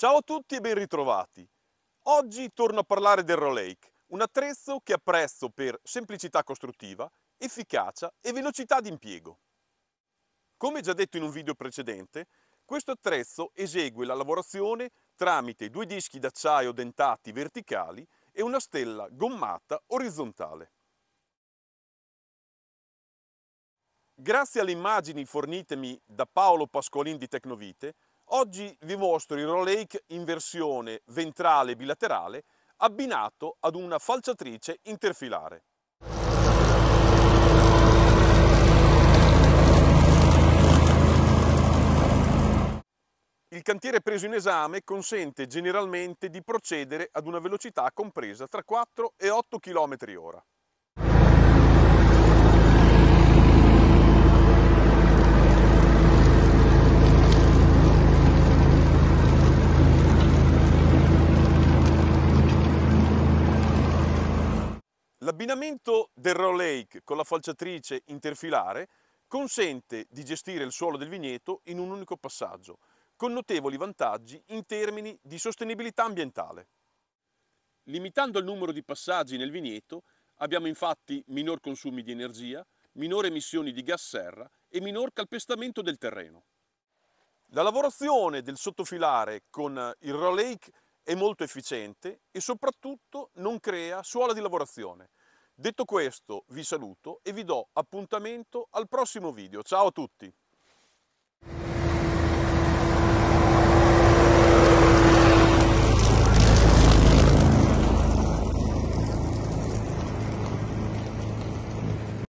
Ciao a tutti e ben ritrovati. Oggi torno a parlare del Rolake, un attrezzo che apprezzo per semplicità costruttiva, efficacia e velocità di impiego. Come già detto in un video precedente, questo attrezzo esegue la lavorazione tramite due dischi d'acciaio dentati verticali e una stella gommata orizzontale. Grazie alle immagini fornitemi da Paolo Pasqualin di Tecnovite, Oggi vi mostro il Rolake in versione ventrale bilaterale abbinato ad una falciatrice interfilare. Il cantiere preso in esame consente generalmente di procedere ad una velocità compresa tra 4 e 8 km h L'abbinamento del raw lake con la falciatrice interfilare consente di gestire il suolo del vigneto in un unico passaggio, con notevoli vantaggi in termini di sostenibilità ambientale. Limitando il numero di passaggi nel vigneto abbiamo infatti minor consumi di energia, minore emissioni di gas serra e minor calpestamento del terreno. La lavorazione del sottofilare con il raw lake è molto efficiente e soprattutto non crea suola di lavorazione. Detto questo vi saluto e vi do appuntamento al prossimo video. Ciao a tutti!